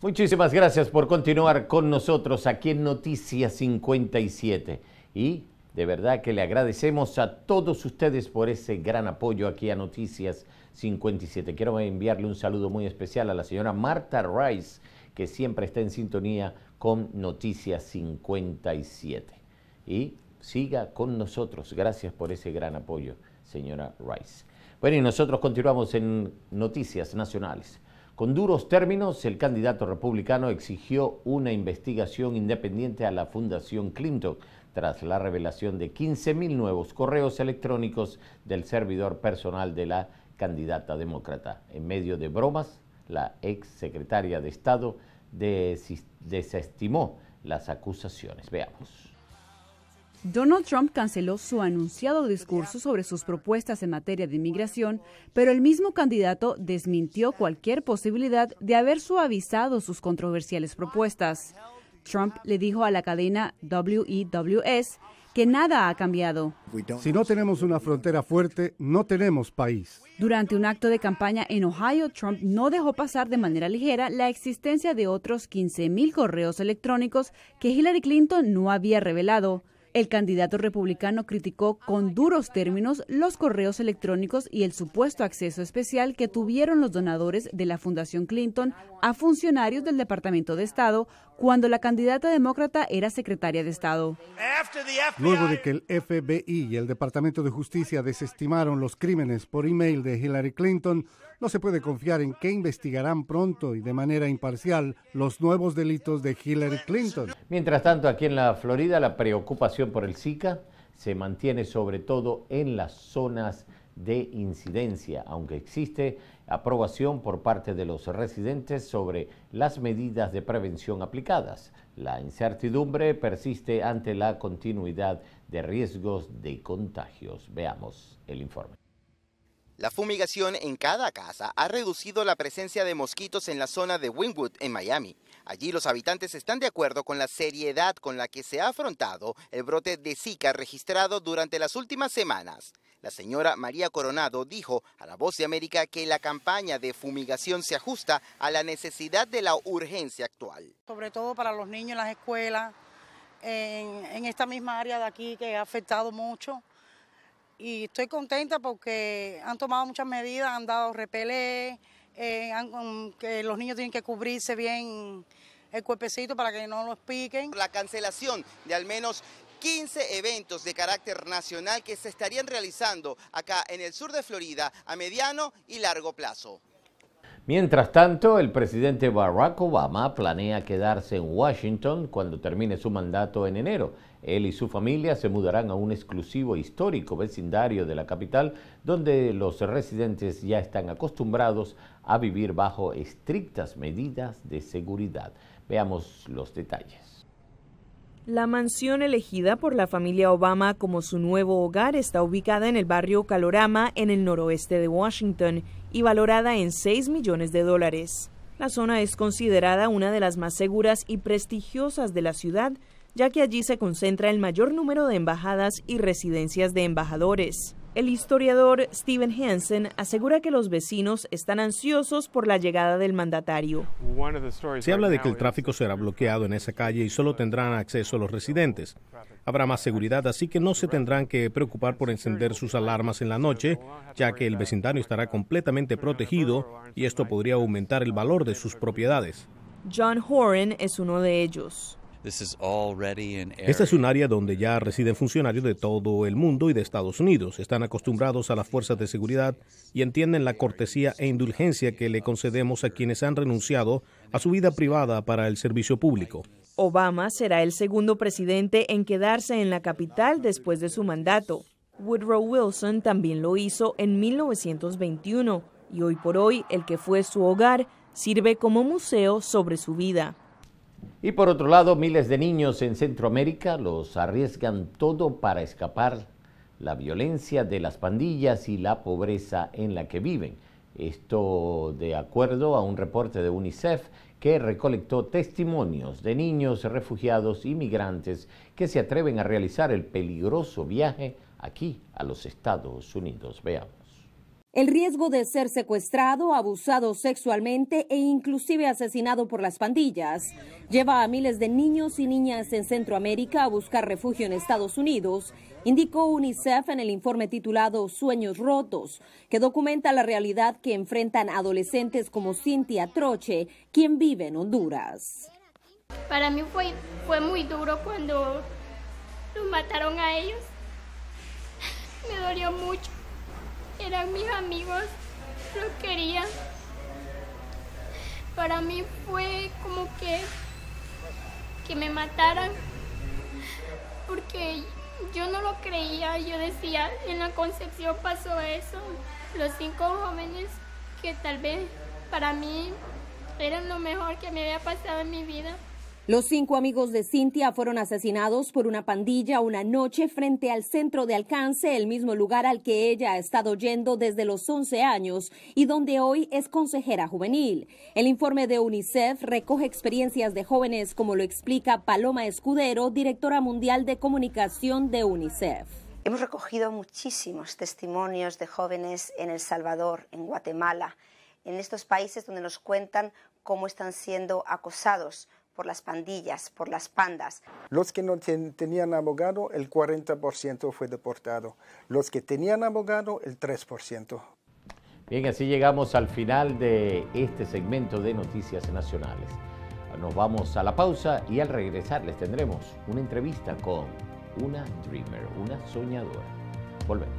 Muchísimas gracias por continuar con nosotros aquí en Noticias 57. Y de verdad que le agradecemos a todos ustedes por ese gran apoyo aquí a Noticias 57. Quiero enviarle un saludo muy especial a la señora Marta Rice, que siempre está en sintonía con Noticias 57. Y siga con nosotros. Gracias por ese gran apoyo, señora Rice. Bueno, y nosotros continuamos en Noticias Nacionales. Con duros términos, el candidato republicano exigió una investigación independiente a la Fundación Clinton tras la revelación de 15.000 nuevos correos electrónicos del servidor personal de la candidata demócrata. En medio de bromas, la ex secretaria de Estado desestimó las acusaciones. Veamos. Donald Trump canceló su anunciado discurso sobre sus propuestas en materia de inmigración, pero el mismo candidato desmintió cualquier posibilidad de haber suavizado sus controversiales propuestas. Trump le dijo a la cadena WEWS que nada ha cambiado. Si no tenemos una frontera fuerte, no tenemos país. Durante un acto de campaña en Ohio, Trump no dejó pasar de manera ligera la existencia de otros 15.000 correos electrónicos que Hillary Clinton no había revelado. El candidato republicano criticó con duros términos los correos electrónicos y el supuesto acceso especial que tuvieron los donadores de la Fundación Clinton a funcionarios del Departamento de Estado cuando la candidata demócrata era secretaria de Estado. Luego de que el FBI y el Departamento de Justicia desestimaron los crímenes por email de Hillary Clinton, no se puede confiar en que investigarán pronto y de manera imparcial los nuevos delitos de Hillary Clinton. Mientras tanto, aquí en la Florida, la preocupación por el Zika se mantiene sobre todo en las zonas de incidencia, aunque existe aprobación por parte de los residentes sobre las medidas de prevención aplicadas. La incertidumbre persiste ante la continuidad de riesgos de contagios. Veamos el informe. La fumigación en cada casa ha reducido la presencia de mosquitos en la zona de Wynwood, en Miami. Allí los habitantes están de acuerdo con la seriedad con la que se ha afrontado el brote de Zika registrado durante las últimas semanas. La señora María Coronado dijo a La Voz de América que la campaña de fumigación se ajusta a la necesidad de la urgencia actual. Sobre todo para los niños en las escuelas, en, en esta misma área de aquí que ha afectado mucho y estoy contenta porque han tomado muchas medidas, han dado repelé, eh, um, que los niños tienen que cubrirse bien el cuerpecito para que no los piquen. La cancelación de al menos 15 eventos de carácter nacional que se estarían realizando acá en el sur de Florida a mediano y largo plazo. Mientras tanto, el presidente Barack Obama planea quedarse en Washington cuando termine su mandato en enero. Él y su familia se mudarán a un exclusivo histórico vecindario de la capital donde los residentes ya están acostumbrados a vivir bajo estrictas medidas de seguridad. Veamos los detalles. La mansión elegida por la familia Obama como su nuevo hogar está ubicada en el barrio Calorama, en el noroeste de Washington, y valorada en 6 millones de dólares. La zona es considerada una de las más seguras y prestigiosas de la ciudad, ya que allí se concentra el mayor número de embajadas y residencias de embajadores. El historiador Steven Hansen asegura que los vecinos están ansiosos por la llegada del mandatario. Se habla de que el tráfico será bloqueado en esa calle y solo tendrán acceso los residentes. Habrá más seguridad, así que no se tendrán que preocupar por encender sus alarmas en la noche, ya que el vecindario estará completamente protegido y esto podría aumentar el valor de sus propiedades. John Horan es uno de ellos. Esta es un área donde ya residen funcionarios de todo el mundo y de Estados Unidos. Están acostumbrados a las fuerzas de seguridad y entienden la cortesía e indulgencia que le concedemos a quienes han renunciado a su vida privada para el servicio público. Obama será el segundo presidente en quedarse en la capital después de su mandato. Woodrow Wilson también lo hizo en 1921 y hoy por hoy el que fue su hogar sirve como museo sobre su vida. Y por otro lado, miles de niños en Centroamérica los arriesgan todo para escapar la violencia de las pandillas y la pobreza en la que viven. Esto de acuerdo a un reporte de UNICEF que recolectó testimonios de niños refugiados y migrantes que se atreven a realizar el peligroso viaje aquí a los Estados Unidos. Veamos. El riesgo de ser secuestrado, abusado sexualmente e inclusive asesinado por las pandillas lleva a miles de niños y niñas en Centroamérica a buscar refugio en Estados Unidos, indicó UNICEF en el informe titulado Sueños Rotos, que documenta la realidad que enfrentan adolescentes como Cintia Troche, quien vive en Honduras. Para mí fue, fue muy duro cuando los mataron a ellos. Me dolió mucho eran mis amigos, los quería. Para mí fue como que, que me mataran, porque yo no lo creía, yo decía, en la concepción pasó eso, los cinco jóvenes que tal vez para mí eran lo mejor que me había pasado en mi vida. Los cinco amigos de Cintia fueron asesinados por una pandilla una noche frente al centro de alcance, el mismo lugar al que ella ha estado yendo desde los 11 años y donde hoy es consejera juvenil. El informe de UNICEF recoge experiencias de jóvenes, como lo explica Paloma Escudero, directora mundial de comunicación de UNICEF. Hemos recogido muchísimos testimonios de jóvenes en El Salvador, en Guatemala, en estos países donde nos cuentan cómo están siendo acosados por las pandillas, por las pandas. Los que no tenían abogado, el 40% fue deportado. Los que tenían abogado, el 3%. Bien, así llegamos al final de este segmento de Noticias Nacionales. Nos vamos a la pausa y al regresar les tendremos una entrevista con una dreamer, una soñadora. Volvemos.